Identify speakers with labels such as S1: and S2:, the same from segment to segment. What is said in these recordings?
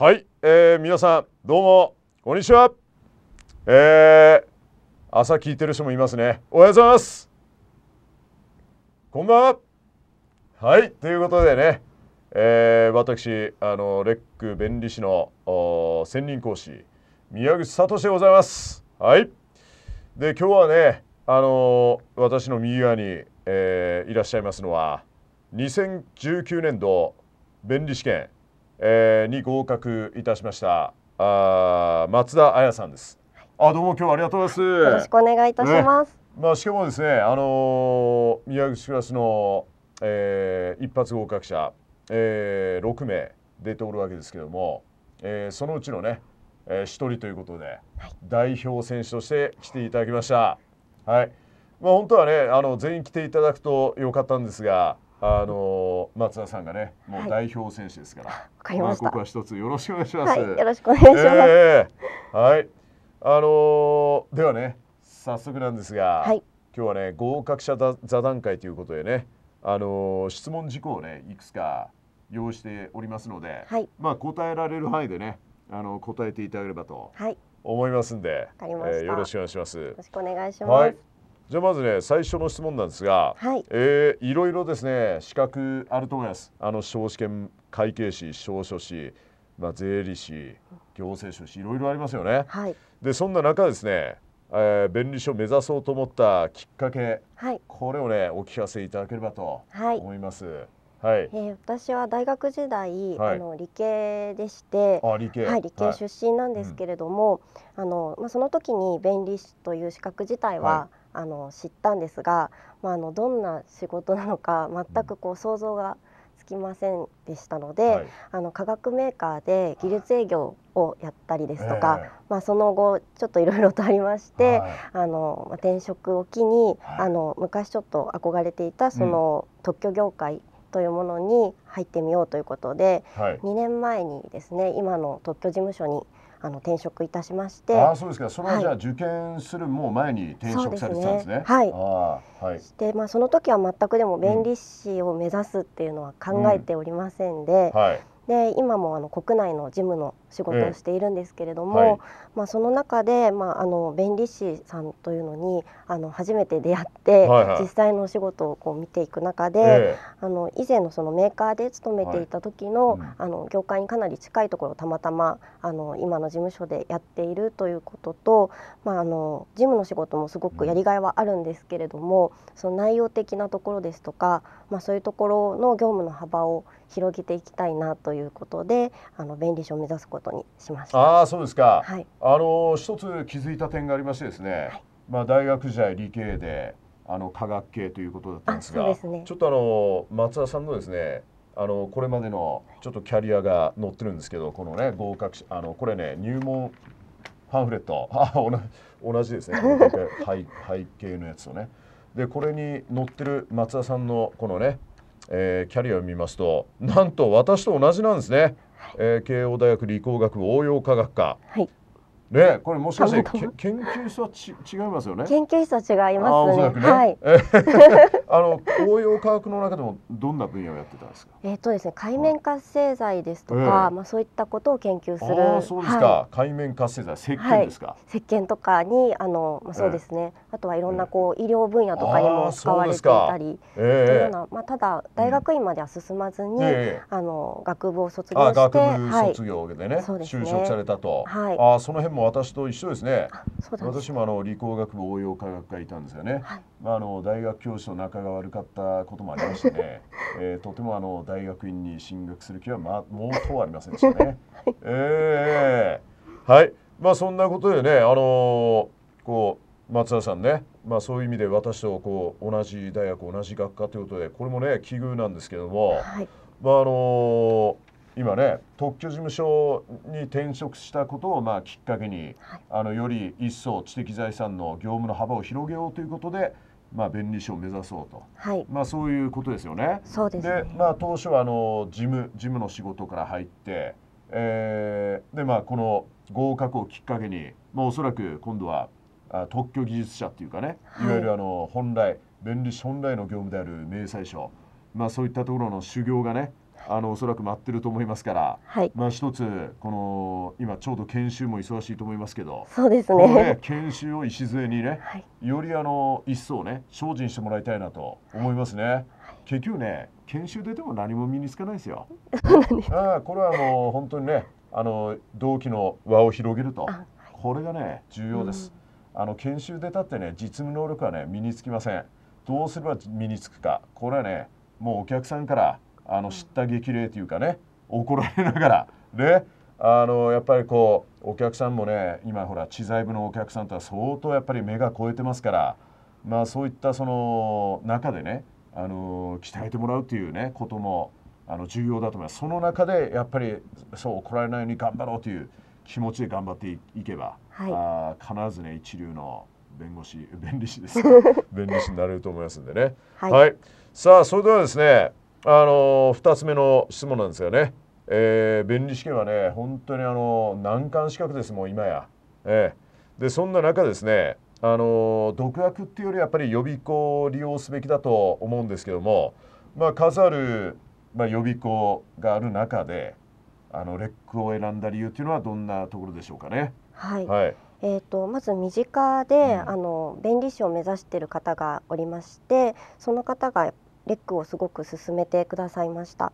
S1: はい、えー、皆さんどうもこんにちは。えー、朝聞いてる人もいますね。おはようございます。こんばんは。はい、ということでね、えー、私あのレック弁理士の専任講師宮口聡でございます。はい。で今日はね、あの私の右側に、えー、いらっしゃいますのは2019年度弁理試験えー、に合格いたしましたあ松田彩さんです。あどうも今日はありがとうございます。よろしくお願いいたします。ね、まあしかもですねあのー、宮口クラスの、えー、一発合格者、えー、6名出ておるわけですけども、えー、そのうちのね、えー、1人ということで、代表選手として来ていただきました。はい。まあ本当はねあの全員来ていただくと良かったんですが。あの松田さんがね、もう代表選手ですから。わ、かりました。ここは一つよろしくお願いします。よろしくお願いします。えー、はい。あのではね、早速なんですが、はい、今日はね合格者座談会ということでね、あの質問事項をねいくつか用意しておりますので、はい、まあ答えられる範囲でね、あの答えていただければと思いますんで、はい、えー、よろしくお願いします。よろしく
S2: お願いします。はい
S1: じゃあまずね最初の質問なんですが、はい、えー、いろいろですね資格あると思います。あの少子権会計士、証書士、まあ税理士、行政書士いろいろありますよね。はい、でそんな中ですね、えー、便利書を目指そうと思ったきっかけ、はい、これをねお聞かせいただければと思います。はいはいえー、
S2: 私は大学時代、はい、あの理系でしてあ理系,、はい、理系出身なんですけれども、はい、あのまあ、その時に弁理士という資格自体は、あの知ったんですが、まあ、あのどんな仕事なのか全くこう想像がつきませんでしたので、はい、あの化学メーカーで技術営業をやったりですとか、まあ、その後ちょっといろいろとありまして、はい、あの転職を機に、あの昔ちょっと憧れていたその特許業界、というものに入ってみようということで、はい、2年前にですね今の特許事務所にあの転職いたしましてあそうですかそれはじゃあ
S1: 受験するもう前に転職されてたんですね,、はい、ね、はい、
S2: でまあその時は全くでも弁理士を目指すっていうのは考えておりませんで、うんうん、はいで今もあの国内の事務の仕事をしているんですけれども、えーはい、まあ、その中で、まあ、あの弁理士さんというのにあの初めて出会って、はいはい、実際のお仕事をこう見ていく中で、えー、あの以前のそのメーカーで勤めていた時のはいうん、あの業界にかなり近いところをたまたまあの今の事務所でやっているということと、まあ、あの事務の仕事もすごくやりがいはあるんですけれども、うん、その内容的なところですとか、まあ、そういうところの業務の幅を広げていきたいなということであの弁理士を目指すことにしま
S1: した。あそうですか、はい、あの一つ気づいた点がありましてですね、はい、まあ、大学時代理系であの科学系ということだったんですが、ね、ちょっとあの松田さんのですねあのこれまでのちょっとキャリアが載ってるんですけどこのね合格あのこれね入門パンフレットあ同じですね背 背景のやつをねでこれに載ってる松田さんのこのね、えー、キャリアを見ますとなんと私と同じなんですね、えー、慶応大学理工学部応用科学科、はい、ね、これもしかして研究室はち違いますよね。研
S2: 究室は違いますね。ねはい。
S1: あの応用化学の中でもどんな分野をやってたんですか。
S2: えっ、ー、とですね、海面活性剤ですとか、えー、まあそういったことを研究する。そうですか、は
S1: い、海面活性剤、石鹸ですか。は
S2: い、石鹸とかにあのまあそうですね、えーあとはいろんなこう医療分野とかにも使われていたりというような、まあ、ただ大学院までは進まずに、あの学部を卒業して学部卒
S1: 業でね,、就職されたと、はい、あその辺も私と一緒ですね私もあの理工学部応用科学科いたんですよね、まあ、あの大学教授の仲が悪かったこともありましてね、えー、とてもあの大学院に進学する気は、ま、もうとありませんでしたね。えー、はいまあそんなことでねあのこう松田さんね、まあ、そういう意味で私とこう同じ大学同じ学科ということでこれもね奇遇なんですけども、はい、まああの今ね特許事務所に転職したことをまあきっかけに、はい、あのより一層知的財産の業務の幅を広げようということで、まあ、弁理士を目指そうと、はい、まあ、そういうことですよね。で、ね、まあ、当初はあの事務事務の仕事から入って、えー、でまあこの合格をきっかけに、まあ、おそらく今度は特許技術者っていうかね、い、わゆるあの本来弁理士本来の業務である明細書、まあ、そういったところの修行がねあのおそらく待ってると思いますから、はい、まあ一つこの今ちょうど研修も忙しいと思いますけどそうですね、ね、研修を礎にね、はい、よりあの一層ね精進してもらいたいなと思いますね、はい、結局ね研修出ても何も身につかないですよあこれはもう本当にねあの同期の輪を広げるとこれがね重要です、あの研修でたってね実務能力はね身につきませんどうすれば身につくかこれはねもうお客さんからあの知った激励というかね怒られながらねあのやっぱりこうお客さんもね今ほら知財部のお客さんとは相当やっぱり目が超えてますからまあそういったその中でねあの鍛えてもらうというねこともあの重要だと思いますその中でやっぱりそう怒られないように頑張ろうという気持ちで頑張っていけば、はい、あ必ずね一流の弁護士 弁理士です 弁理士になれると思いますんでね、はい、はい、さあそれではですねあの2つ目の質問なんですよね、えー、弁理士系はね本当にあの難関資格ですもう今や、えー、でそんな中ですねあの独学っていうよりやっぱり予備校を利用すべきだと思うんですけども、まあ、数ある、まあ、予備校がある中であのレックを選んだ理由というのはどんなところでしょうかね。はい、はい
S2: えーと、まず身近で、うん、あの弁理士を目指している方がおりましてその方がレックをすごく勧めてくださいました。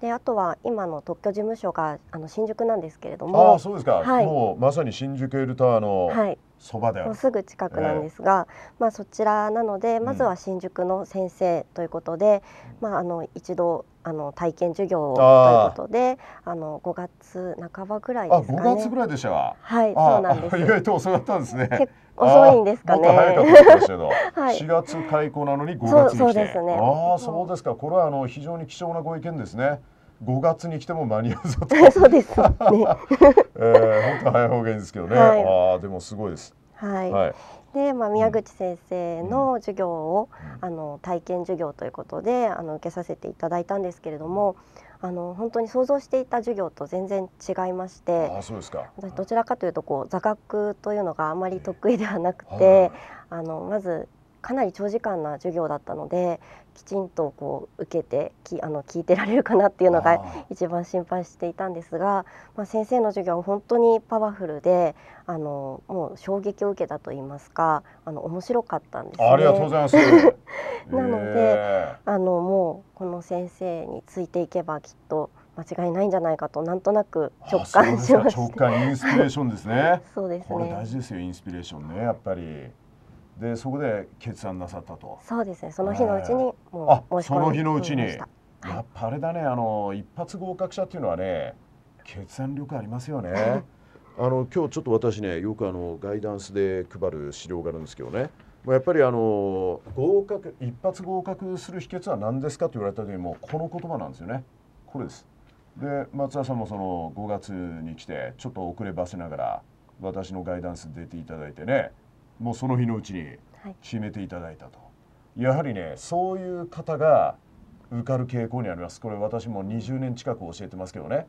S2: であとは今の特許事務所があの新宿なんですけれどもあそうですか、はい、も
S1: うまさに新宿エルタワーのそばで、はい、もうすぐ近くなんです
S2: が、まあ、そちらなのでまずは新宿の先生ということで、うん、まあ、あの一度あの体験授業ということであの五月半ばぐらいですかね。5月ぐらい
S1: でしたはいそうなんです。意外と遅かったんですね。遅いんですかね。はい、4月開校なのに5月そうですね。ああそうですか。これはあの非常に貴重なご意見ですね。五月に来ても間に合うぞと。そうです、ね。ええー、本当早い方がいいんですけどね。はい、ああでもすごいです。はい、はい、
S2: で、まあ、宮口先生の授業を、あの体験授業ということであの受けさせていただいたんですけれどもあの本当に想像していた授業と全然違いましてあそうですかどちらかというとこう座学というのがあまり得意ではなくて、あのまずかなり長時間な授業だったのできちんとこう受けてきあの聞いてられるかなっていうのが一番心配していたんですがまあ、先生の授業は本当にパワフルであのもう衝撃を受けたと言いますかあの面白かったんです、ね、ありがとうございます なので、えー、あのもうこの先生についていけばきっと間違いないんじゃないかとなんとなく直感しまし直感インスピレーションですねそうですねこれ大事
S1: ですよインスピレーションねやっぱりでそこで決断なさったと
S2: そうですねその日のうちにもう、えー、その日のうちにや
S1: っぱあれだねあの一発合格者っていうのはね決断力ありますよね あの今日ちょっと私ねよくあのガイダンスで配る資料があるんですけどねやっぱりあの合格一発合格する秘訣は何ですかと言われた時にもこの言葉なんですよねこれですで松田さんもその5月に来てちょっと遅ればせながら私のガイダンス出ていただいてねもうその日のうちに決めていただいたと、はい、やはりねそういう方が受かる傾向にありますこれ私も20年近く教えてますけどね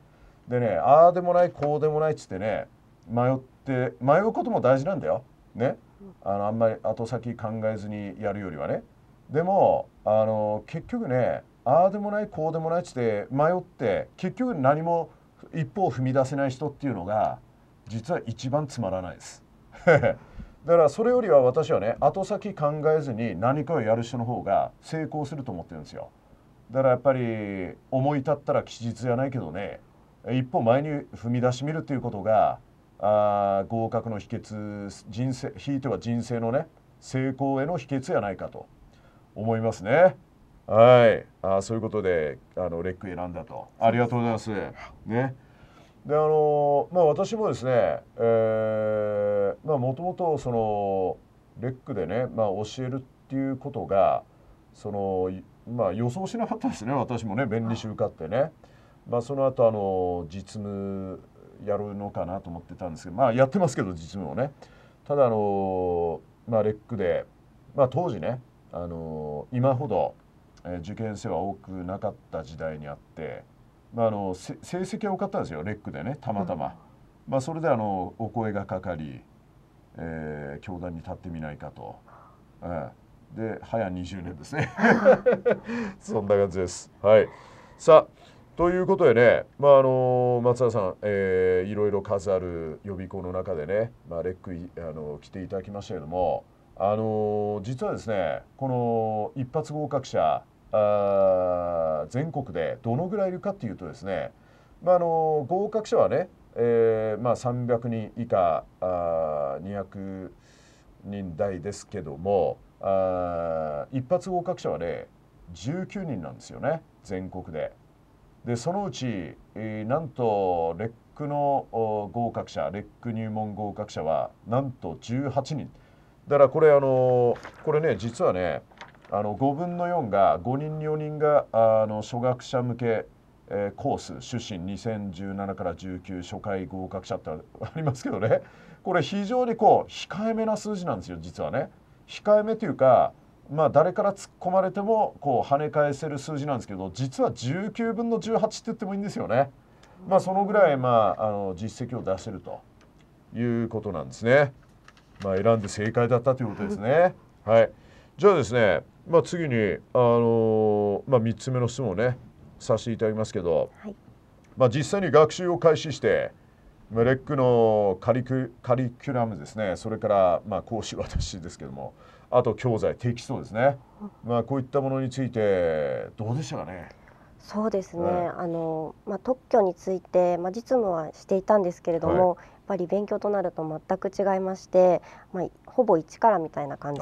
S1: でねああでもないこうでもないっつってね迷って迷うことも大事なんだよ。ね、あのあんまり後先考えずにやるよりはね。でもあの結局ねああでもないこうでもないって迷って結局何も一歩を踏み出せない人っていうのが実は一番つまらないです。だからそれよりは私はね後先考えずに何かをやる人の方が成功すると思ってるんですよだからやっぱり思い立ったら吉日じゃないけどね一歩前に踏み出してみるっていうことがあ合格の秘訣人生ひいては人生のね成功への秘訣やないかと思いますね。はいあそういうことであのレック選んだとありがとうございます。ねであのまあ、私もですねもともとそのレックでね、まあ、教えるっていうことがその、まあ、予想しなかったですね私もね便利受かってね。まあ、その後あの実務やるのかなと思ってたんですけど、まあ、やってますけど実務をねただあの、まあ、レックで、まあ、当時ねあの今ほど、えー、受験生は多くなかった時代にあって、まあ、あの成績は多かったんですよレックでねたまたま、うん、まあ、それであのお声がかかり、えー、教壇に立ってみないかと、うん、で早20年ですね そんな感じです。はい、さあということでね、まああの松田さん、えー、いろいろ数ある予備校の中でね、まあ、レックあの来ていただきましたけども、あの実はですねこの一発合格者あ全国でどのぐらいいるかっていうとですね、まあ、あの合格者はね、えーまあ、300人以下あ200人台ですけどもあ一発合格者はね19人なんですよね全国で。でそのうち、えー、なんとレックの合格者レック入門合格者はなんと18人だからこれあのこれね実はねあの5分の4が5人4人があの初学者向けえー、コース出身2017から19初回合格者ってありますけどねこれ非常にこう控えめな数字なんですよ実はね控えめというかまあ、誰から突っ込まれてもこう跳ね返せる数字なんですけど実は19分の18って言ってもいいんですよね。まあ、そのぐらい、まあ、あの実績を出せるということなんですね。まあ、選んで正解だったということですね。はい、じゃあですね、まあ、次に、あのまあ、3つ目の質問をねさせていただきますけど、はい、まあ、実際に学習を開始して、まレックのカリキュカリキュラムですねそれから、まあ、講師私ですけども。あと教材定期そうですね、まあ、こういったものについてどうでしたかね
S2: そうですね、はい、あのまあ、特許について、まあ、実務はしていたんですけれども、はい、やっぱり勉強となると全く違いまして、まあ、ほぼ一からみたいな感じ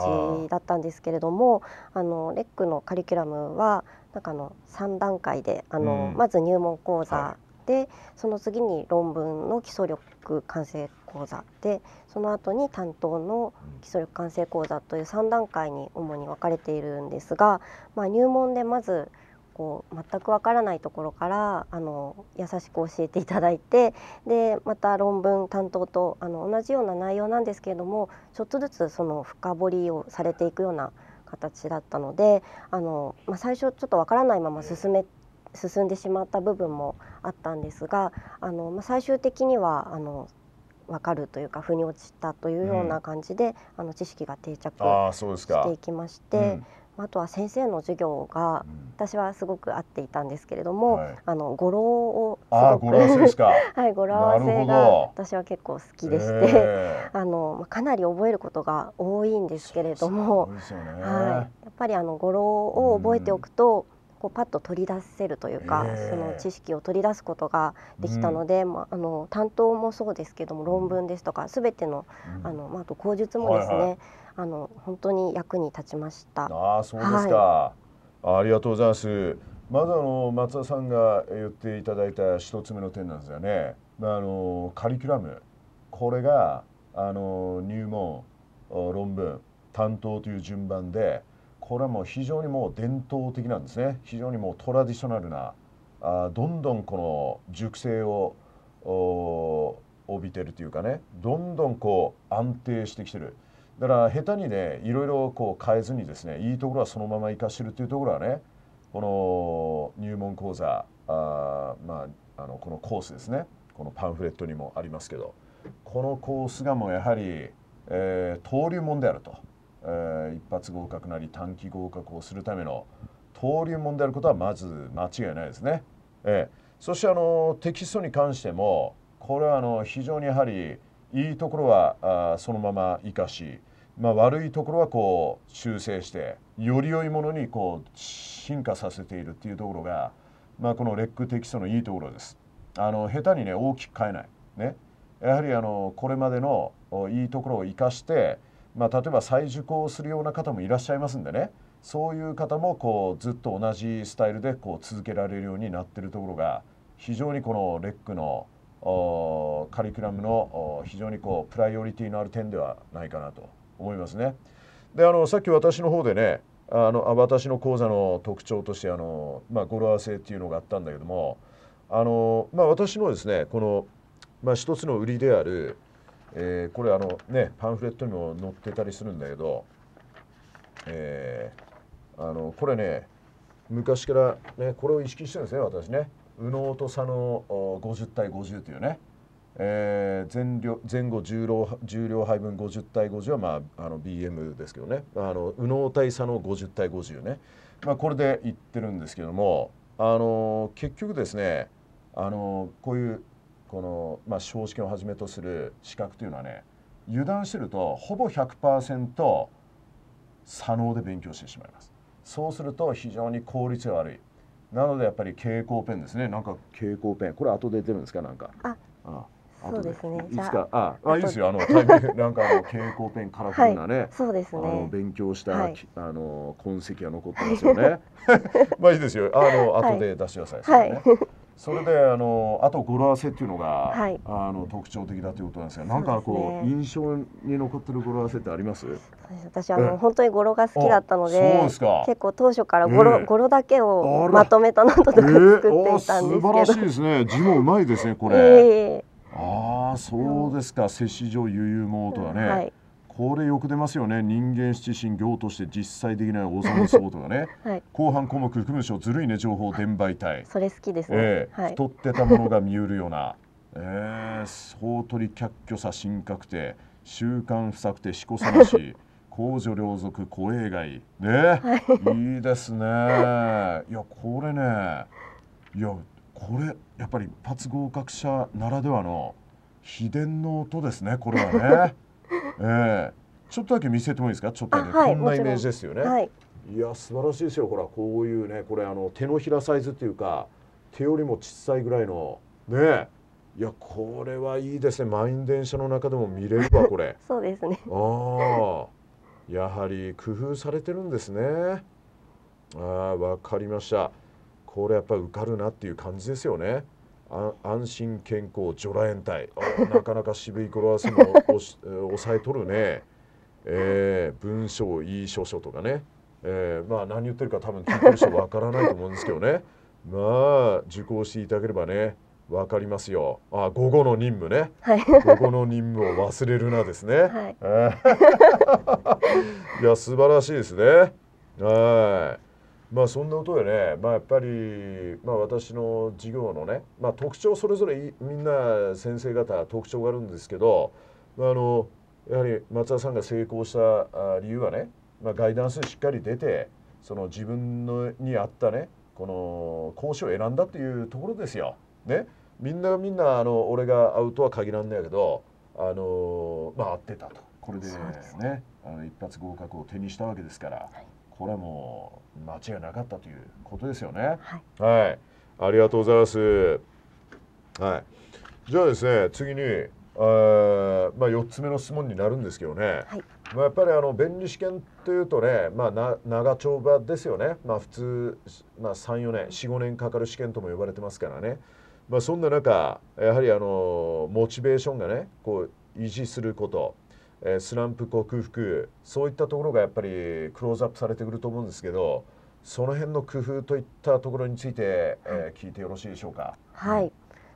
S2: だったんですけれどもあのレックのカリキュラムはなんかの3段階であの、うん、まず入門講座でその次に論文の基礎力完成講座でその後に担当の基礎力完成講座という3段階に主に分かれているんですが、まあ、入門でまずこう全くわからないところからあの優しく教えていただいてでまた論文担当とあの同じような内容なんですけれどもちょっとずつその深掘りをされていくような形だったのであの、まあ、最初ちょっとわからないまま進め進んでしまった部分もあったんですがあの、まあ、最終的にはあの分かるというか腑に落ちたというような感じで、うん、あの知識が定着していきまして。あとは先生の授業が、私はすごく合っていたんですけれども、はい、あの語呂をすごく はい語呂合わせが私は結構好きでして、えー、あのかなり覚えることが多いんですけれども、ね、はいやっぱりあの語呂を覚えておくと、こうパッと取り出せるというか、その知識を取り出すことができたので、うん、まあ、あの担当もそうですけども論文ですとか全ての,、あのまあ、あと口述もですね、はいはい、あの本当に役に立ちました。
S1: あそうですか、はい、ありがとうございますまずあの松田さんが言っていただいた一つ目の点なんですよね。まあ、あのカリキュラムこれがあの入門論文担当という順番でこれはもう非常にもう伝統的なんですね非常にもうトラディショナルなあどんどんこの熟成を帯びてるというかねどんどんこう安定してきてるだから下手にねいろいろこう変えずにですねいいところはそのまま生かしてるっていうところはねこの入門講座あまああのこのコースですねこのパンフレットにもありますけどこのコースがもうやはり、えー、登竜門であると。えー、一発合格なり短期合格をするための登竜門であることはまず間違いないですね。えー、そしてあのテキストに関してもこれはあの非常にやはりいいところはあそのまま生かし、まあ、悪いところはこう修正してより良いものにこう進化させているっていうところが、まあ、このレックテキストのいいところです。あの下手にね大きく変えない、ね、やはりあのこれまでのいいところを生かしてまあ、例えば再受講するような方もいらっしゃいますんでねそういう方もこうずっと同じスタイルでこう続けられるようになってるところが非常にこのレックのカリキュラムの非常にこうプライオリティのある点ではないかなと思いますね。であのさっき私の方でねあの私の講座の特徴としてあの、まあ、語呂合わせっていうのがあったんだけどもあの、まあ、私のですねこの、まあ、一つの売りであるえー、これあのねパンフレットにも載ってたりするんだけど、えー、あのこれね昔からねこれを意識してるんですね私ね右脳と左脳50対50というね、えー、前量前後重量重量配分50対50は、まあ、あの BM ですけどねあの右脳対左脳50対50ね、まあ、これでいってるんですけどもあの結局ですねあのこういうこの、まあ、少子化をはじめとする資格というのはね油断してるとほぼ100%左脳で勉強してしまいますそうすると非常に効率が悪いなのでやっぱり蛍光ペンですねなんか蛍光ペンこれ後で出るんですかなんかああそうですね。いつかああいいですよあのタイプなんかあの蛍光ペンカラフルなね、はい、そうですね。あの勉強した、はい、あの痕跡が残ってますよね。まあいいですよあの後で出してください。はい、ねそれであのあと語呂合わせっていうのが、はい、あの特徴的だということなんですが、なんかこう、ね、印象に残ってる語呂合わせってあります？
S2: 私あの本当に語呂が好きだったので、結構当初から語呂、えー、語呂だけをまとめたノーとか作っていたんですけど、えー、素晴らしいで
S1: すね。字もうまいですねこれ。えー、ああそうですか。摂氏上悠々モとはね。うんはいこれよく出ますよね人間七神行として実際できない王様相とかね、はい、後半項目含む書ずるいね情報伝媒体そ
S2: れ好きですね、えーはい、太っ
S1: てたものが見えるような えー、総取り却去さ神格定習慣不作定こさなし 公序良俗公営外ね、はい、いいですねいやこれねいやこれやっぱり一発合格者ならではの秘伝の音ですねこれはねええちょっとだけ見せてもいいですかちょっとだけ、はい、こんなイメージですよね、はい、いや素晴らしいですよほらこういうねこれあの手のひらサイズっていうか手よりも小さいぐらいのねいやこれはいいですね満員電車の中でも見れるわ これそうですねああやはり工夫されてるんですねああわかりましたこれやっぱ受かるなっていう感じですよね安心健康除羅園隊なかなか渋い頃合わせも抑えとるね、えー、文章いい書書とかね、えー、まあ何言ってるか多分聞いてる人わからないと思うんですけどね まあ受講していただければねわかりますよ。あ、午後の任務ね。はい、午後の任務を忘れるなですね。はい、いや、素晴らしいですね。はい。まあそんなことでね、まあ、やっぱり、まあ、私の授業のね、まあ、特徴それぞれみんな先生方特徴があるんですけど、まあ、あのやはり松田さんが成功した理由はね、まあ、ガイダンスしっかり出てその自分のに合ったねこの講師を選んだっていうところですよ。ね、みんなみんなあの俺が会うとは限らんねやけどあの、まあ、会ってたとこれでね、ねあの一発合格を手にしたわけですから。はいこれも間違いなかったということですよね。はい、はい、ありがとうございます。はい、じゃあですね次に、えー、まあ、4つ目の質問になるんですけどね、はい、まあ、やっぱりあの弁理士研というとね、まあ、な長丁場ですよね、まあ、普通、まあ、34年45年かかる試験とも呼ばれてますからね、まあ、そんな中やはりあのモチベーションがねこう維持することえスランプ克服そういったところがやっぱりクローズアップされてくると思うんですけどその辺の工夫といったところについて、え聞いてよろしいでしょうか。
S2: はい、うん、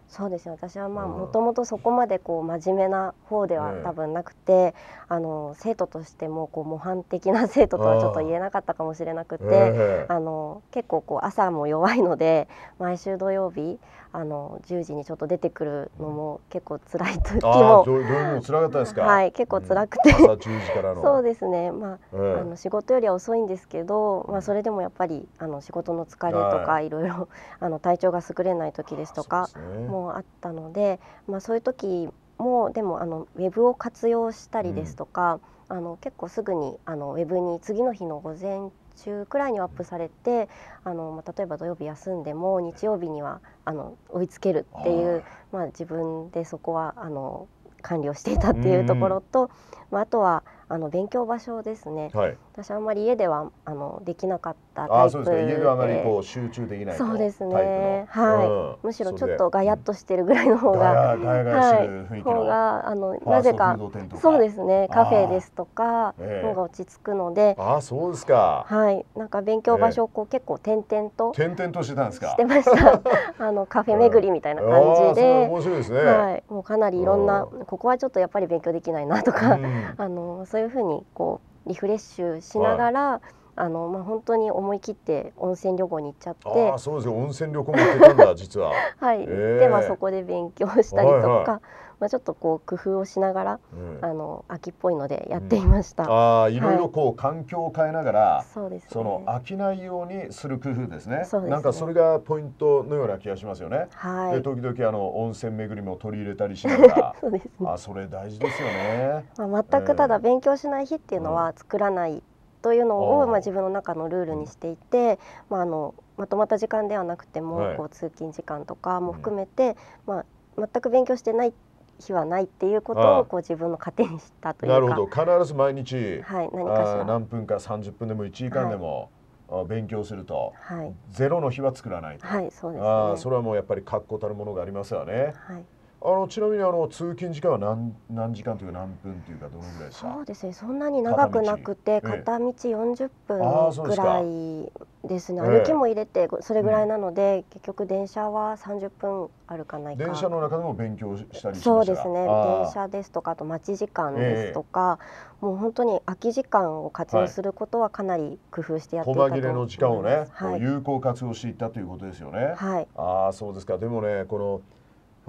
S2: そうですね私はまあもともとそこまでこう真面目な方では多分なくて、あの生徒としてもこう模範的な生徒とはちょっと言えなかったかもしれなくてあ、えー、あの結構こう朝も弱いので毎週土曜日あの10時にちょっと出てくるのも結構辛い時もはい結構辛くて、うん、そうですねまああの仕事よりは遅いんですけど、まあ、それでもやっぱりあの仕事の疲れとか、いろいろあの体調が優れない時ですとかもあったので、まあ、そういう時もでもあのウェブを活用したりですとか、うん、あの結構すぐにあのウェブに次の日の午前週くらいにアップされてあの、ま例えば土曜日休んでも日曜日にはあの追いつけるっていうまあ、自分でそこはあの管理をしていたっていうところと、まあ、あとはあの勉強場所ですね。はい私あんまり家ではあのできなかったタイプであそうですね家ではあまりこう集中できないそうですねはい、むしろちょっとがやっとしてるぐらいの方がガヤガヤしる雰囲気の、があのなぜかそうですねカフェですとかのが落ち着くのであ
S1: そうですか
S2: はいなんか勉強場所をこう結構転々と転
S1: 々としてたんですかしてま
S2: した あのカフェ巡りみたいな感じで、面白いですねはいもうかなりいろんなここはちょっとやっぱり勉強できないなとか、あのそういうふうにこうリフレッシュしながら、はい、あのまあ、本当に思い切って温泉旅行に行っちゃってあそ
S1: うですよ温泉旅行も行ってたんだ実は。はい、えー、で、まあ、そこで勉強したりとか、はいは
S2: いまあ、ちょっとこう工夫をしながら、うん、あの秋っぽいのでやっていました、うん、あいろいろこ
S1: う、環境を変えながらそうです、ね、その飽きないようにする工夫ですねそうですねなんかそれがポイントのような気がしますよね、はい、で時々あの温泉巡りも取り入れたりしながらそうです、ね、あそれ大事ですよね、
S2: まあ、全くただ勉強しない日っていうのは作らない、というのを、まあ、自分の中のルールにしていて、まあ、あのまとまった時間ではなくても、はい、こう通勤時間とかも含めて、うん、まあ、全く勉強してない日はないっていうことをこう自分の糧にしたというなるほど必
S1: ず毎日、はい、何かしら何分か30分でも1時間でも、はい、勉強すると、はい、ゼロの日は作らないと、はいそうです、ね、あそれはもうやっぱり確固たるものがありますよね。はいあのちなみにあの通勤時間は何何時間というか何分というかどのぐらいです
S2: か。そうですね。そんなに長くなくて片道四十分ぐらいですね。ええ、歩きも入れてそれぐらいなので、結局電車は三十分あるかないか。電車の
S1: 中でも勉強したりそうですね。電車
S2: ですとかあと待ち時間ですとか、え、もう本当に空き時間を活用することはかなり工夫してやってたと思います。細切れの時間をね、
S1: はい、有効活用していったということですよね。はい。ああそうですか。でもねこの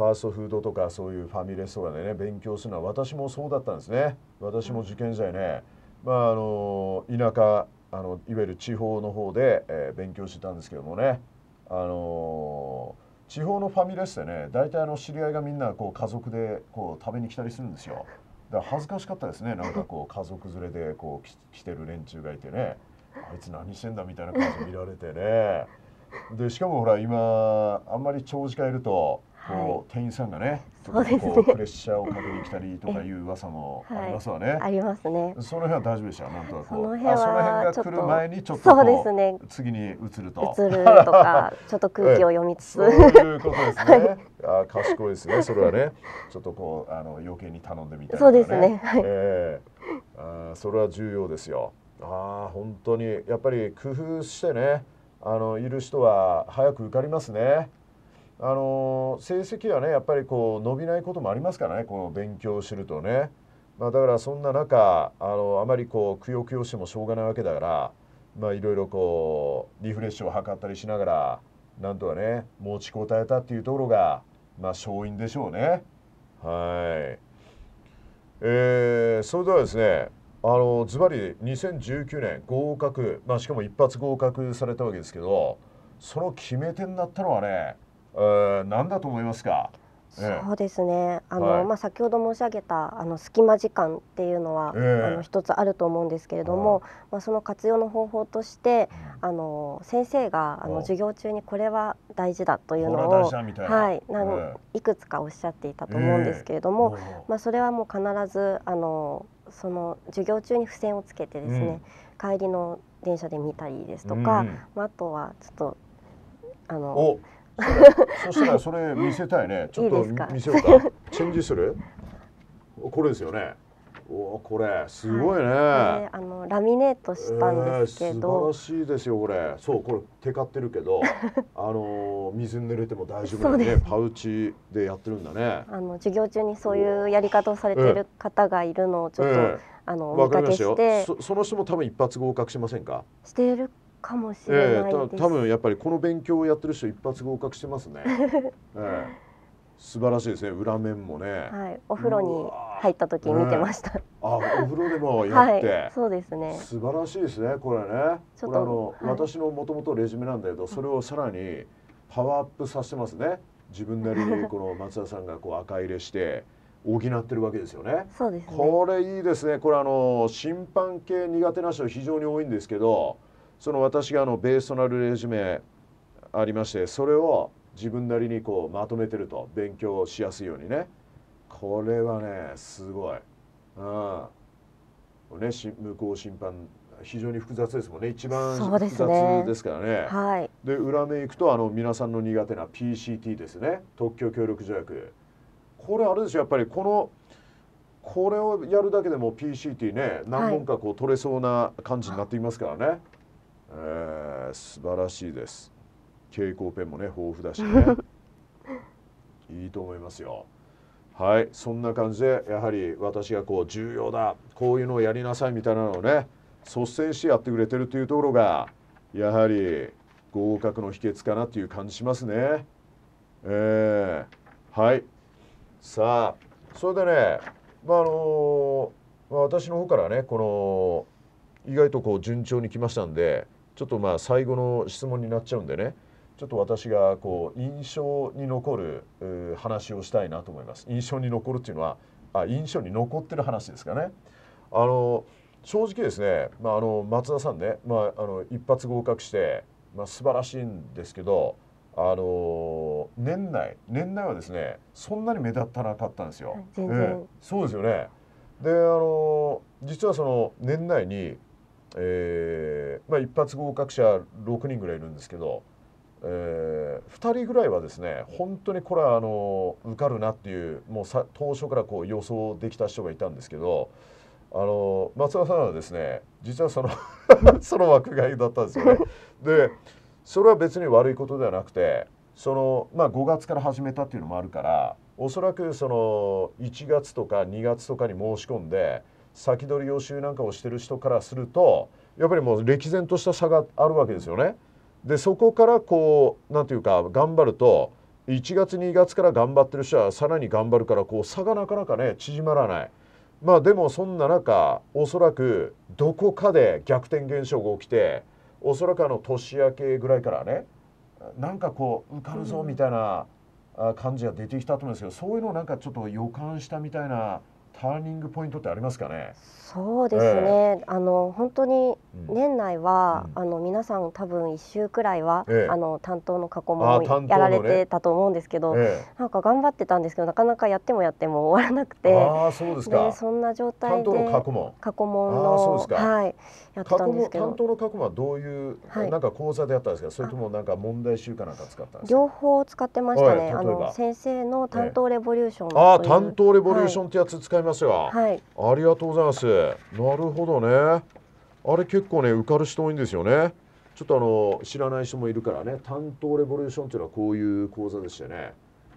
S1: ファーストフードとかそういうファミレスとかでね勉強するのは私もそうだったんですね私も受験時代ね、まああの田舎あのいわゆる地方の方で、えー、勉強してたんですけどもねあの地方のファミレスでね大体あの知り合いがみんなこう家族でこう食べに来たりするんですよだから恥ずかしかったですねなんかこう 家族連れでこう来てる連中がいてねあいつ何してんだみたいな感じ見られてねでしかもほら今あんまり長時間いるとこう、店員さんがねそうですねプレッシャーをかけてきたりとかいう噂もありますわね、ありますねその辺は大丈夫でしたなんとなくその辺は辺が来る前にちょっとそうですね次に移ると移るとか ちょっと空気を読みつつ、そういうことですね、あ賢いですねそれはねちょっとこうあの余計に頼んでみたいな、そうですねはい、えー、あそれは重要ですよああ本当にやっぱり工夫してねあのいる人は早く受かりますね。あの成績はねやっぱりこう伸びないこともありますからねこの勉強をするとね、まあ、だからそんな中あのあまりこうくよくよしてもしょうがないわけだからまあいろいろこうリフレッシュを図ったりしながらなんとかね持ちこたえたっていうところがまあ勝因でしょうね。はいえー、それではですねあのズバリ2019年合格、まあ、しかも一発合格されたわけですけどその決め手になったのはねえ何だと思いますかそ
S2: うですね。あの、はい、まあ先ほど申し上げたあの隙間時間っていうのは、えー、あの一つあると思うんですけれども、まあその活用の方法としてあの先生があの授業中にこれは大事だというのをはいなん、えー、いくつかおっしゃっていたと思うんですけれども、えー、まあそれはもう必ずあのその授業中に付箋をつけてですね、うん、帰りの電車で見たりですとか、うん、まああとはちょっとあの。
S1: そしたらそれ見せたいね。ちょっと見せようか。チェンジする？これですよね。おこれすごいね、はいえー、
S2: あのラミネートしたんですけど、
S1: えー、素晴らしいですよこれそうこれテカってるけど あの水に濡れても大丈夫なねパウチでやってるんだね
S2: あの授業中にそういうやり方をされてる方がいるのをちょっと、えー、あのお見かけして
S1: その人も多分一発合格しませんか
S2: してるかもしれないです、えー、多分
S1: やっぱりこの勉強をやってる人一発合格してますね、えー、素晴らしいですね裏面もね、
S2: はい、お風呂に入った時見てました、
S1: ね、あお風呂でもやってはい、
S2: そうですね素
S1: 晴らしいですねこれねちょっとあの、はい、私のもともとレジュメなんだけどそれをさらにパワーアップさせてますね自分なりにこの松田さんがこう赤入れして補ってるわけですよね。そうです、ね、これいいですね。これあの審判系苦手な人非常に多いんですけど、その私があのベースとなるレジュメありましてそれを自分なりにこうまとめてると勉強しやすいようにねこれはねすごい、うんね、向こう審判非常に複雑ですもんね一番複雑ですからねねはい、裏目いくとあの皆さんの苦手な PCT ですね特許協力条約これあれですよやっぱりこのこれをやるだけでも PCT ね何本かこう取れそうな感じになっていますからね。はいえー、素晴らしいです蛍光ペンもね豊富だしね いいと思いますよはいそんな感じでやはり私がこう重要だこういうのをやりなさいみたいなのをね率先してやってくれてるというところがやはり合格の秘訣かなという感じしますねえー、はいさあそれでねまああのま私の方からねこの意外とこう順調に来ましたんでちょっとまあ最後の質問になっちゃうんでねちょっと私がこう印象に残る話をしたいなと思います。印象に残るっていうのはあ印象に残ってる話ですかね。あの正直ですね、まあ、あの松田さんね、まあ、あの一発合格して、まあ、素晴らしいんですけどあの年内年内はですねそんなに目立たなかったんですよ。えー、そうですよねであの実はその年内にえーまあ、一発合格者6人ぐらいいるんですけど、えー、2人ぐらいはですね本当にこれはあの受かるなっていうもうさ当初からこう予想できた人がいたんですけどあの松田さんはですね実はその その枠外だったんですよね。でそれは別に悪いことではなくてその、まあ、5月から始めたっていうのもあるからおそらくその1月とか2月とかに申し込んで。先取り予習なんかをしてる人からするとやっぱりもう歴然とした差があるわけですよね。でそこからこう何て言うか頑張ると1月2月から頑張ってる人はさらに頑張るからこう差がなかなかね縮まらない。まあでもそんな中おそらくどこかで逆転現象が起きておそらくあの年明けぐらいからねなんかこう受かるぞみたいな感じが出てきたと思うんですけどそういうのをなんかちょっと予感したみたいなターニングポイントってありますかね
S2: そうですね、えー、あの本当に年内は、うん、あの皆さん多分一週くらいは、えー、あの担当の過去もやられてたと思うんですけど、ねなんか頑張ってたんですけどなかなかやってもやっても終わらなくてあそうですか、ね、そんな状態で過去問過去問のはいやってたんですけど担当の過去問は
S1: どういう、はい、なんか講座でやったんですかそれともなんか問題集かなんか使ったんです
S2: か両方使ってましたね、あの先生の担当レボリューション、えー、あ担当レボリューシ
S1: ョンってやつ使いいますよ、はい、ありがとうございますなるほどねあれ結構ね受かる人多いんですよねちょっとあの知らない人もいるからね担当レボリューションっていうのはこういう講座でしてね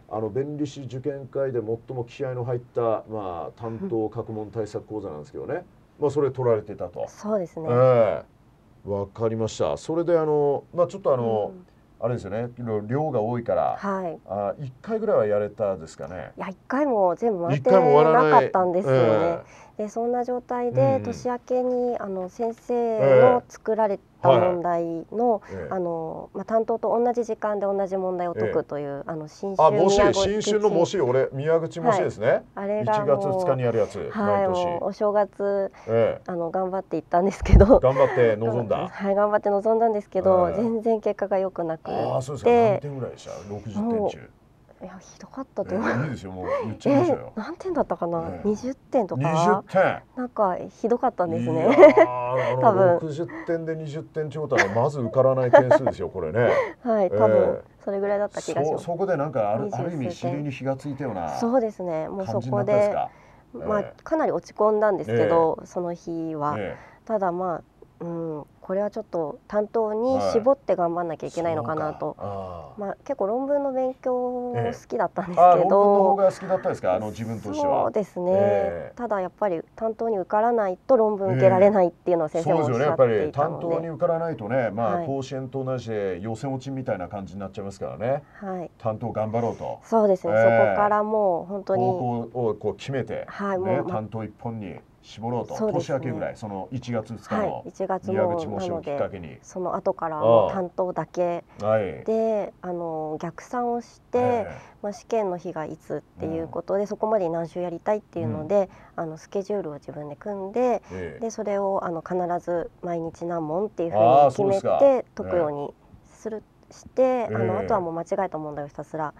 S1: あの弁理士受験会で最も気合の入った、まあ、担当各問対策講座なんですけどね、まあ、それ取られてたとそ
S2: うですね、え
S1: ー、かりましたそれであの、まあ、ちょっとあの、うんあれですよね量が多いから、はい、あ1回ぐらいはやれたですかねい
S2: や1回も全部回ってなかったんですよね、えーでそんな状態で年明けにあの先生の作られた問題の,、あのまあ、担当と同じ時間で同じ問題を解くという、あの新春宮口新春の模
S1: 試俺宮口模試ですね、はい、あれが1月2日にやるやつ、はい、
S2: お正月、あの頑張っていったんです
S1: けど頑張って望んだ
S2: はい頑張って望んだんですけど、全然結果がよくなくてあそうですか何
S1: 点ぐらいでした60点中。
S2: いやひどかったと思う、えー、いいで
S1: すよもう 言っちゃいましたよ、
S2: えー、何点だったかな、えー、点とかなんかひどかったんですね
S1: 多分60点で二十点超ょたらまず受からない点数ですよこれね はい多分、それぐらいだった気がしますそこでなんかあるある意味尻に火がついたようなそうですねもうそこでまあ
S2: かなり落ち込んだんですけど、その日は、ただまあうん、これはちょっと担当に絞って頑張んなきゃいけないのかなと、はい、あまあ、結構論文の勉強も好きだったんですけど、ええ、論
S1: 文好きだったですかあの自分としてはそうですね、え
S2: ただやっぱり担当に受からないと論文受けられないっていうのは先生もおっしゃっていたので,、えよね、担当に
S1: 受からないとね、まあ、甲子園と同じで予選落ちみたいな感じになっちゃいますからね、はい、担当頑張ろうとそうですね、えそこか
S2: らもう本当に方
S1: 向をこう決めて、はいもう、ね、担当一本に。絞ろうと、ね、年明けぐらいその1月2日の宮口申しをきっかけに、そ
S2: の後から担当だけであの逆算をして、まあ、試験の日がいつっていうことで、うん、そこまで何週やりたいっていうので、うん、あのスケジュールを自分で組んででそれをあの必ず毎日何問っていうふうに決めて解くようにする、してあのあとはもう間違えた問題をひたすら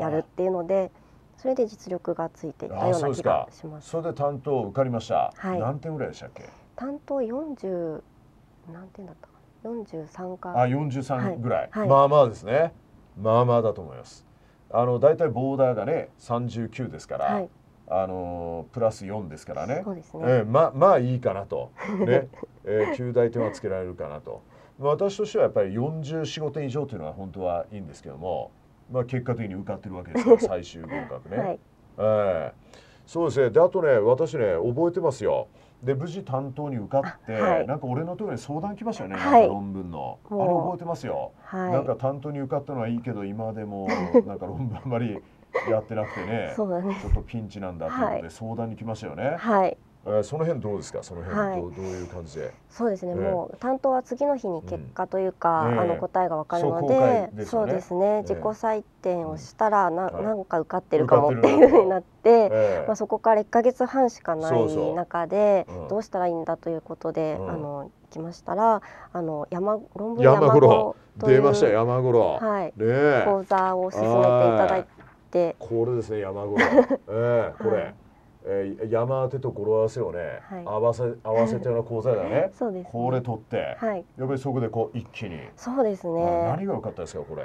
S2: やるっていうので。それで実力がついていたような気が
S1: します。それで担当受かりました。はい、何点ぐらいでしたっけ？
S2: 担当四十何点だったかな？四十三か。あ、四
S1: 十三ぐらいはい、まあまあですね。まあまあだと思います。あのだいたいボーダーがね三十九ですから。はいあのプラス4ですからねそうですね、えー、ままあいいかなと、ね えー、9大点はつけられるかなと私としてはやっぱり445点以上というのは本当はいいんですけどもまあ、結果的に受かってるわけですから 最終合格ね、はい、えー、そうですねであとね私ね覚えてますよで無事担当に受かって、はい、なんか俺のところに相談来ましたよね、はい、論文のあれ覚えてますよ、はい、なんか担当に受かったのはいいけど今でも なんか論文あんまりやってなくてねちょっとピンチなんだということで相談に来ましたよね。はいその辺どうですかその辺、はい、どどういう感じでそうですね、もう
S2: 担当は次の日に結果というか、あの答えが分かるのでそうですね自己採点をしたら、ななんか受かってるかもっていうふうになって、まあ、そこから一か月半しかない中でどうしたらいいんだということで、あの来ましたらあの山論文山語
S1: という山語、はい、講座を進めていただいてこれですね山語、えー、これ。えー、山当てと語呂合わせをね、はい、合わせ合わせてような講座だね そうです、ね、これ取って、はい、やっぱりそこでこう一気に
S2: そうですね何が良
S1: かったですかこれ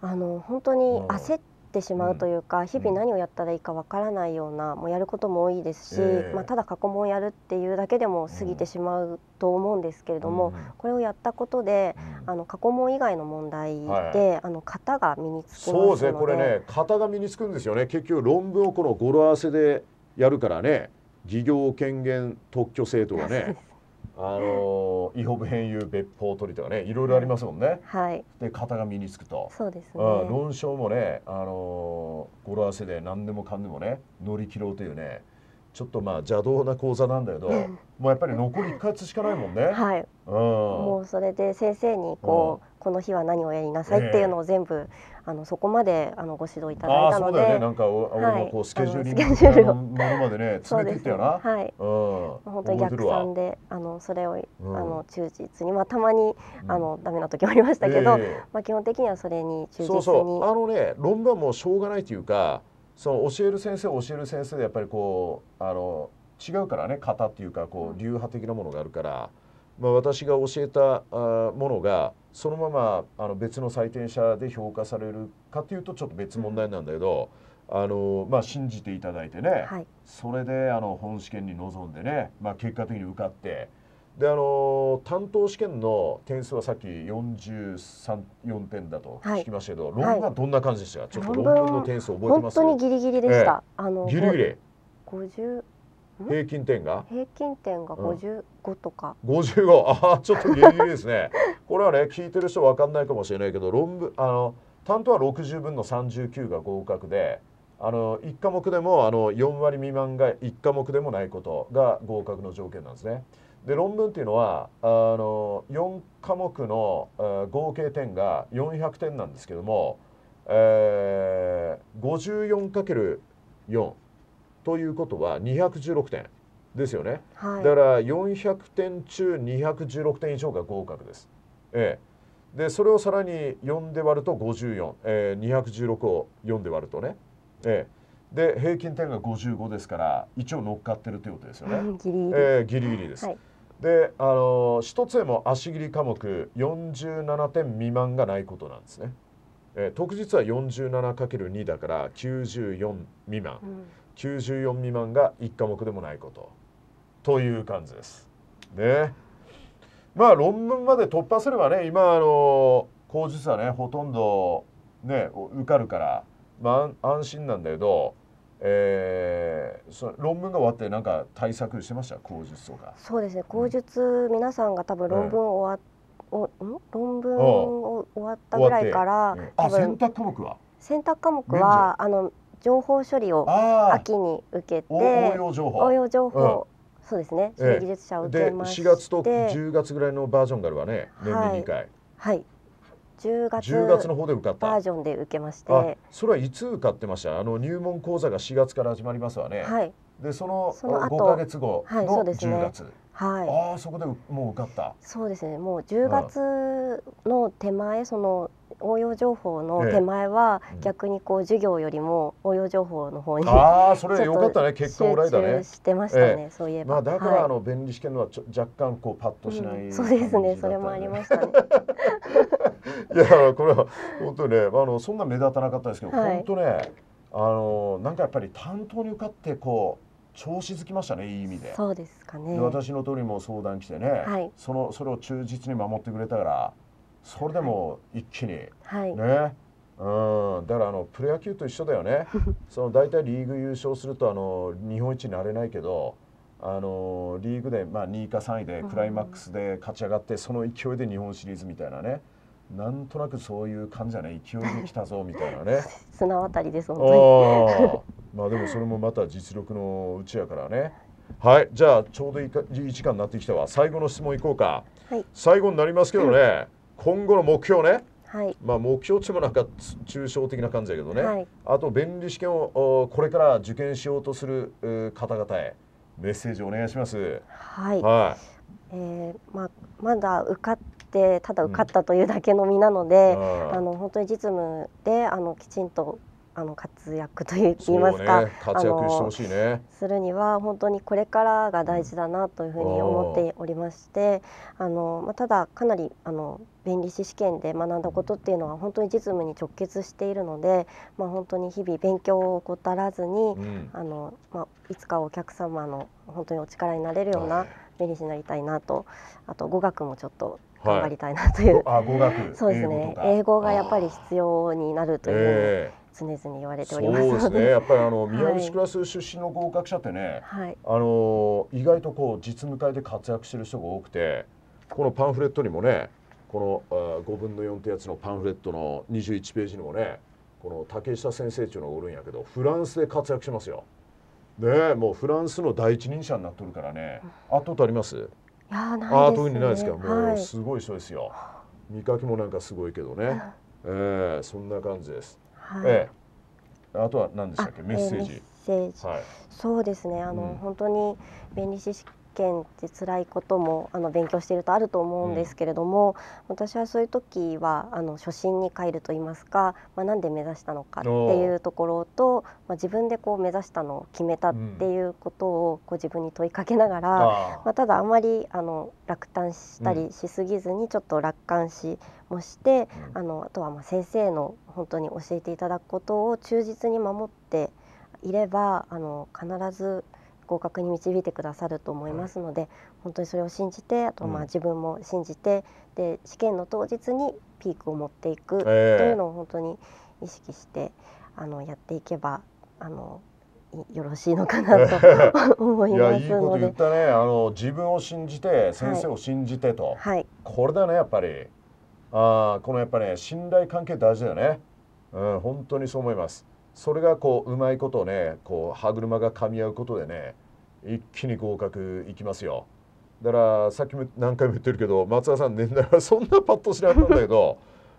S2: あの本当に焦ってしまうというか、うん、日々何をやったらいいかわからないような、うん、もうやることも多いですし、えー、まあ、ただ過去問やるっていうだけでも過ぎてしまうと思うんですけれども、うん、これをやったことで、あの過去問以外の問題で、はい、あの型が身につくそうですねこれね
S1: 型が身につくんですよね結局論文をこの語呂合わせでやるからね事業権限特許制とかね あの違法編有別法取りとかねいろいろありますもんね。はい、で型が身につくと
S2: そうですね、論
S1: 証もね、あの語呂合わせで何でもかんでもね乗り切ろうというねちょっとまあ邪道な講座なんだけど もうやっぱり残り1か月しかないもんね。はい、うん、も
S2: うそれで先生にこう、うん、この日は何をやりなさいっていうのを全部、えーあのそこまであのご指導いただいたので、ね、なんか俺もこうスケジューリングみたいなものまでね 詰めていったよな、はい、うん、本当に逆算であのそれを、あの忠実にまあたまにあのダメな時もありましたけど、まあ基本的にはそれに忠実にそうそうあ
S1: のね論文はもうしょうがないというかその教える先生教える先生でやっぱりこうあの違うからね型っていうかこう流派的なものがあるから。うんまあ、私が教えたものがそのままあの別の採点者で評価されるかというとちょっと別問題なんだけど、うん、あのまあ、信じていただいてね、はい、それであの本試験に臨んでね、まあ、結果的に受かってであの担当試験の点数はさっき434点だと聞きましたけど、はい、論文はどんな感じでしたはい、ちょっと論文の点数覚えてます本
S2: 当にギリギリでした、ええ、あのギリギリ50
S1: 平均点が
S2: 平均点が55とか、
S1: うん、55 ああちょっとギリギリですね これはね聞いてる人分かんないかもしれないけど論文あの担当は60分の39が合格であの1科目でもあの4割未満が1科目でもないことが合格の条件なんですね。で論文っていうのはあの4科目の、合計点が400点なんですけども、えー、54×4 ということは216点ですよね、はい、だから400点中216点以上が合格です。ええ、でそれをさらに4で割ると54、えー、216を4で割るとね、ええ、で平均点が55ですから一応乗っかってるということですよね。ギリギリ,、えー、ギリギリです。はい、であのー、一つでも足切り科目47点未満がないことなんですね。えー、特実は 47×2 だから94未満、うん94未満が1科目でもないことという感じです。ね。まあ論文まで突破すればね今あの口述はねほとんどね受かるから、まあ、安心なんだけど。えー、そ論文が終わってなんか対策してました口述とか
S2: そうですね口述、うん、皆さんが多分論文終わ、うん、論文を終わったぐらいから、うん、あ選択科目は選択科目はあの情報処理を秋に受けて応用情報応用情報、うん、そうですね技術者を受けまして、え4月と10
S1: 月ぐらいのバージョンがあるわね年に2回
S2: はい、10月 ,10 月の方で受かったバージョンで受けまして
S1: それはいつ受かってましたあの入門講座が4月から始まりますわねはいでそのその後5か月後の10月、はい、ねはい、ああそこでもう受かった
S2: そうですねもう10月の手前その応用情報の手前は逆にこう授業よりも応用情報の方に、ええ、ああそれよかったね結果オーライだねしてましたね、ええ、そういえば、まあ、だからあの、はい、
S1: 便利試験のはちょ若干こうパッとしない、ねうん、そうで
S2: すねそれもありましたね
S1: いやこれは本当にねあのそんな目立たなかったですけど、はい、本当ねあのなんかやっぱり担当に受かってこう調子づきましたねいい意味でそうで
S2: すかね私
S1: の通りも相談来てね、はい、そのそれを忠実に守ってくれたからそれでも一気に、
S2: はい、ね
S1: うん、だからあのプロ野球と一緒だよね その大体リーグ優勝するとあの日本一になれないけどあのリーグで、まあ、2位か3位でクライマックスで勝ち上がって、うん、その勢いで日本シリーズみたいなねなんとなくそういう感じじゃない勢いできたぞみたいなね
S2: 砂 渡りです本当に
S1: まあでもそれもまた実力のうちやからねはいじゃあちょうどいい時間になってきたわ最後の質問いこうか、はい、最後になりますけどね、う ん今後の目標ね、はい、まあ目標値もなんか抽象的な感じだけどね、はい、あと弁理試験をこれから受験しようとする方々へメッセージお願いします。
S2: はい、はい、えー、まあ、まだ受かってただ受かったというだけの身なので、うん、あの本当に実務であのきちんとあの活躍といいますか、ね、活躍してほしいねするには本当にこれからが大事だなというふうに思っておりまして、あのまあ、ただかなりあの弁理士試験で学んだことっていうのは本当に実務に直結しているので、まあ、本当に日々勉強を怠らずに、うん、あのまあ、いつかお客様の本当にお力になれるような弁理士になりたいなとあと語学もちょっと頑張りたいなという、はい、あ語学 そうですね英語がやっぱり必要になるという、えー常々言われておりますそうですねやっぱりあの宮内ク
S1: ラス出身の合格者ってね、はい、あの意外とこう実務会で活躍してる人が多くてこのパンフレットにもねこの5分の4ってやつのパンフレットの21ページにもねこの竹下先生っていうのがおるんやけどフランスで活躍しますよ。ねもうフランスの第一人者になっとるからね。あったことあります？いやない、ね、あ特にないですけど、もうすごい人ですよ、見かけもなんかすごいけどね、えー、そんな感じですはいええ、あとは何でしたっけメッセージ。はい、
S2: そうですねあの、うん、本当に便利知識って辛いこともあの勉強しているとあると思うんですけれども、うん、私はそういう時はあの初心に帰ると言いますか、まあ、何で目指したのかっていうところと、まあ、自分でこう目指したのを決めたっていうことをこう自分に問いかけながら、うん、まあ、ただあまりあの落胆したりしすぎずにちょっと楽観視もして、うん、あのあとはまあ先生の本当に教えていただくことを忠実に守っていればあの必ず合格に導いてくださると思いますので、本当にそれを信じてあとまあ自分も信じて、で試験の当日にピークを持っていくというのを本当に意識して、あのやっていけばあ
S1: のよ
S2: ろしいのかなと 思いますいやいいこと言ったねあ
S1: の自分を信じて先生を信じてと、はい、これだねやっぱりあこのやっぱね信頼関係大事だよね、うん、本当にそう思いますそれがこううまいことねこう歯車が噛み合うことでね一気に合格いきますよだからさっきも何回も言ってるけど松田さん年代はそんなパッとしなかったんだけど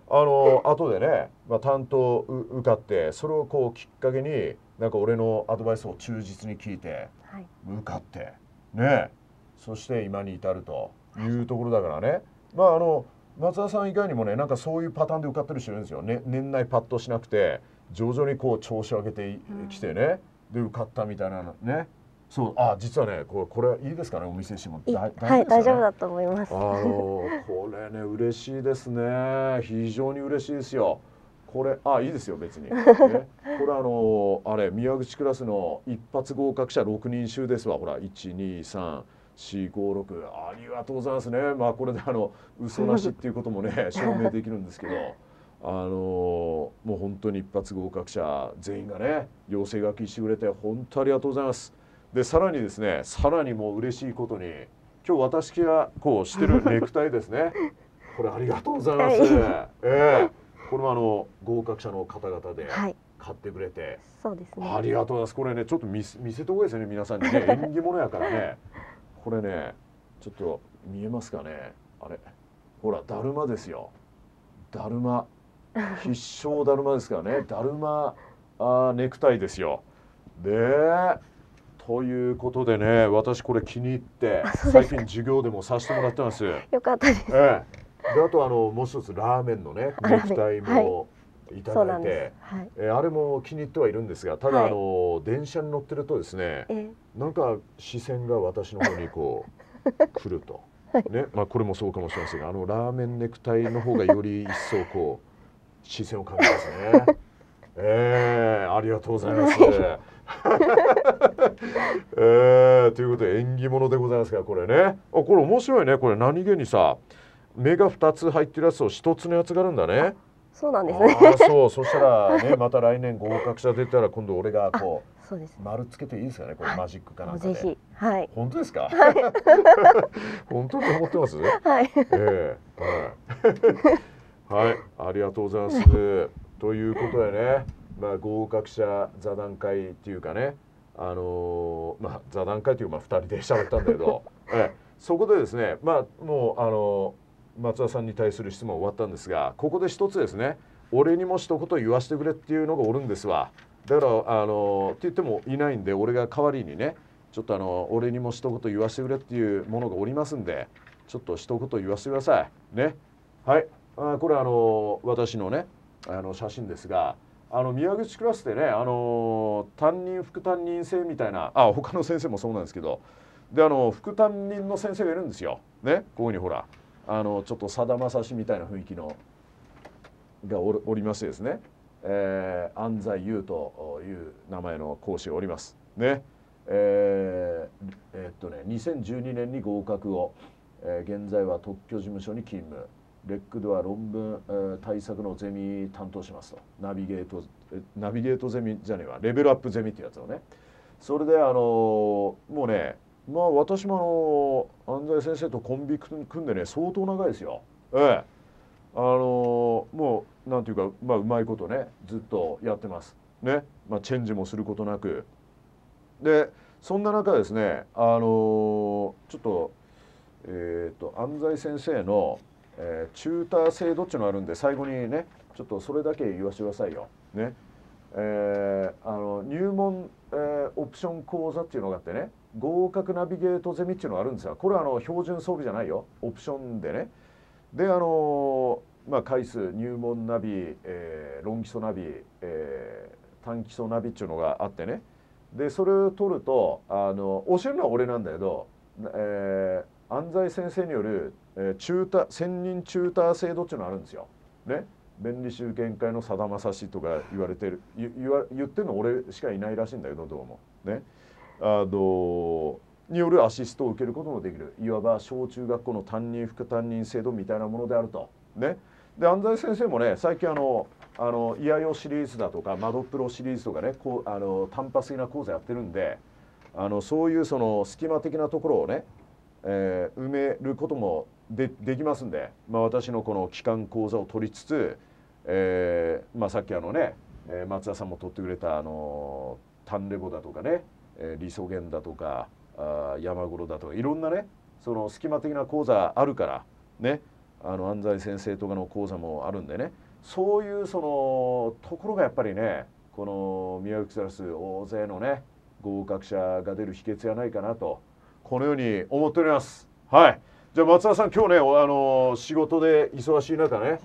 S1: あの後でね、まあ、担当う受かってそれをこうきっかけになんか俺のアドバイスを忠実に聞いて、はい、受かってねそして今に至るというところだからね、まああの松田さん以外にもねなんかそういうパターンで受かってる人いるんですよ、ね、年内パッとしなくて徐々にこう調子を上げてきてね、で受かったみたいなねそうあ実はねこれこれいいですかねお見せしてもね、はい大丈夫だと思いますあのこれね嬉しいですね非常に嬉しいですよこれあいいですよ別に、ね、これあのあれ宮口クラスの一発合格者6人集ですわほら123456ありがとうございますねまあこれであの嘘なしっていうこともね 証明できるんですけどあのもう本当に一発合格者全員がね養成書きしてくれて本当ありがとうございます。でさらにですねさらにもう嬉しいことに今日私がこうしてる ネクタイですねこれありがとうございます。はい、えー、これはあの合格者の方々で、買ってくれて。
S2: そうですね。ありがとうご
S1: ざいます。これね、ちょっと見せ、見せとこですね、皆さんにね、縁起物やからね。これね、ちょっと見えますかね。あれ、ほら、だるまですよ。だるま。必 勝だるまですからねだるまあネクタイですよ。でということでね私これ気に入って最近授業でもさせてもらってます。よかったです。ええ、であとあのもう一つラーメンのねネクタイもいただいて、はいええあれも気に入ってはいるんですがただ、はい、あの、電車に乗ってるとですね、えなんか視線が私の方にこう 来ると。ねまあ、これもそうかもしれませんがあのラーメンネクタイの方がより一層こう姿勢を感じますね。えー、ありがとうございます。えー、ということで縁起物でございますがこれねあこれ面白いねこれ何気にさ目が二つ入ってるやつを一つのやつがあるんだね。
S2: そうなんですね。あそ
S1: う、そしたらね、また来年合格者出たら、今度俺がこう。そうです。丸つけていいですかね、これマジックかなんかで。ぜひ。はい。本当ですか。はい、本当に思ってます。はい。ええー、はい。はいありがとうございます ということでねまあ合格者座談会っていうかねあのー、まあ座談会というまあ2人で喋ったんだけど、えそこでですねまあもうあのー、松田さんに対する質問終わったんですがここで一つですね俺にも一言言わせてくれっていうのがおるんですわだからあのー、って言ってもいないんで俺が代わりにねちょっとあの俺にも一言言わせてくれっていうものがおりますんでちょっと一言言わせてくださいねはいあこれあの私のねあの写真ですがあの宮口クラスでねあの担任副担任制みたいなあ他の先生もそうなんですけどであの副担任の先生がいるんですよ。ねこういうふうにほらあのちょっとさだまさしみたいな雰囲気のがおおりましてですね、えー、安西優という名前の講師がおります。ねえー、えー、っとね2012年に合格を、えー、現在は特許事務所に勤務。レックでは論文、えー、対策のゼミ担当しますとナビゲートナビゲートゼミじゃねえわレベルアップゼミってやつをねそれであのー、もうねまあ私もあの安西先生とコンビ組んでね相当長いですよ。ええあのー、もうなんていうか、まあ、うまいことねずっとやってます。ねまあ、チェンジもすることなく。でそんな中ですね、あのー、ちょっと,、えーと、と安西先生のえー、チューター制度っていうのがあるんで最後にねちょっとそれだけ言わせてくださいよ。ねえー、あの入門、えー、オプション講座っていうのがあってね合格ナビゲートゼミっていうのがあるんですがこれはあの標準装備じゃないよオプションでね。であのまあ、回数入門ナビ、えー、論基礎ナビ、えー、短基礎ナビっていうのがあってねでそれを取るとあの教えるのは俺なんだけど、えー、安西先生によるえー、中ュタ専任チューター制度っていうのあるんですよ。ね便利集権会のさだまさしとか言われてる言言ってるの俺しかいないらしいんだけどどうも。ねあのによるアシストを受けることもできるいわば小中学校の担任副担任制度みたいなものであると。ね、で安西先生もね最近あの「あのいやよ」シリーズだとか「マドプロ」シリーズとかねこうあの単発的な講座やってるんであのそういうその隙間的なところをね、えー、埋めることもでできますんで、まあ、私のこの機関講座を取りつつ、えーまあ、さっきあのね松田さんも取ってくれたあのタンレボだとかね理想源だとかあ山ごろ」だとかいろんなねその隙間的な講座あるからねあの安西先生とかの講座もあるんでねそういうそのところがやっぱりねこの宮城サラス大勢のね合格者が出る秘訣やないかなとこのように思っております。はいじゃあ松田さん今日ねあの仕事で忙しい中ね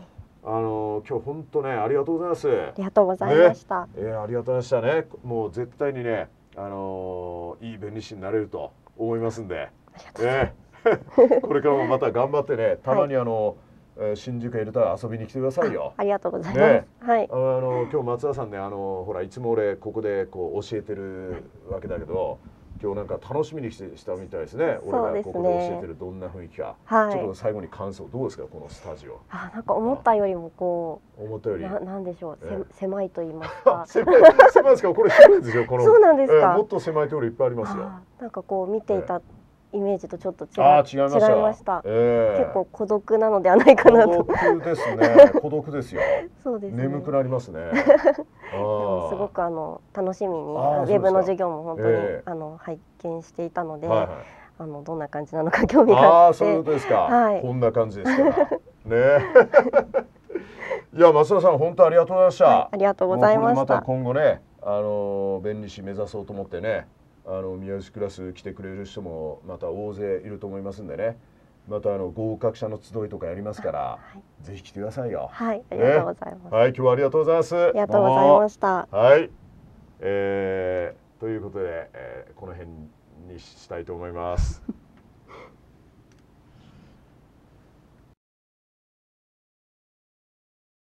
S1: あの今日本当ねありがとうございますあり
S2: がとうございました、ね、
S1: えー、ありがとうございましたねもう絶対にねあのいい弁理士になれると思いますんでね これからもまた頑張ってねたまにあの、はいえー、新宿エルタワ遊びに来てくださいよ。あ
S2: りがとうございます。ね、はい。
S1: あの今日松田さんねあのほらいつも俺ここでこう教えてるわけだけど、今日なんか楽しみにしてしたみたいですね。俺がここで教えてるどんな雰囲気か。はい、ちょっと最後に感想どうですかこのスタジオ。
S2: あなんか思ったよりもこ
S1: う。思ったより。な
S2: なんでしょう、えー、狭いと言いますか。狭い狭
S1: いですかこれ広いですよこの。そうなんですか、えー、もっと狭いところいっぱいありますよ。
S2: なんかこう見ていた。イメージとちょっと違あ違いました、えー、結構孤独なのではないかなと孤独ですね孤
S1: 独ですよ そうです、ね、眠くなりますね すご
S2: くあの楽しみにウェブの授業も本当に、えー、あの拝見していたので、はいはい、あのどんな感じなのか興味があってそういうことですか、はい、こん
S1: な感じですかね いや増田さん本当ありがとうございました、はい、あ
S2: りがとうございましたまた今
S1: 後ねあの弁理士目指そうと思ってねあの宮内クラス来てくれる人もまた大勢いると思いますんでねまたあの合格者の集いとかやりますから、はい、ぜひ来てくださいよ。はい、ありがとうございます、はい、今日はありがとうございます。ありがとうございました。はい、えー、ということで、えー、この辺にしたいと思います。